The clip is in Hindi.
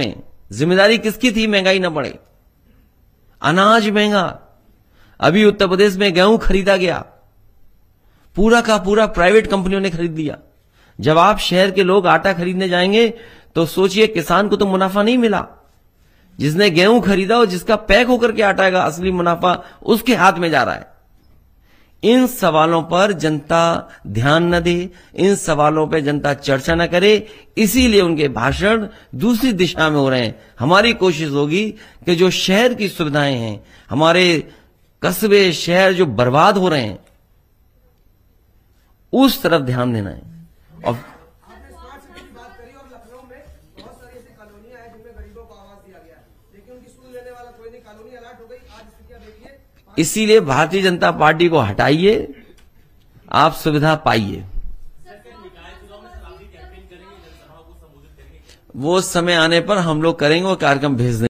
में जिम्मेदारी किसकी थी महंगाई ना बढ़े अनाज महंगा अभी उत्तर प्रदेश में गेहूं खरीदा गया पूरा का पूरा प्राइवेट कंपनियों ने खरीद लिया जब आप शहर के लोग आटा खरीदने जाएंगे तो सोचिए किसान को तो मुनाफा नहीं मिला जिसने गेहूं खरीदा और जिसका पैक होकर के आटा आएगा असली मुनाफा उसके हाथ में जा रहा है इन सवालों पर जनता ध्यान न दे इन सवालों पर जनता चर्चा न करे इसीलिए उनके भाषण दूसरी दिशा में हो रहे हैं हमारी कोशिश होगी कि जो शहर की सुविधाएं हैं हमारे कस्बे शहर जो बर्बाद हो रहे हैं उस तरफ ध्यान देना है और लेकिन उनकी सुन लेने वाला कोई नहीं कॉलोनी अलर्ट हो गई आज स्थितियां देखिए इसीलिए भारतीय जनता पार्टी को हटाइए आप सुविधा पाइए वो समय आने पर हम लोग करेंगे और कार्यक्रम भेज देंगे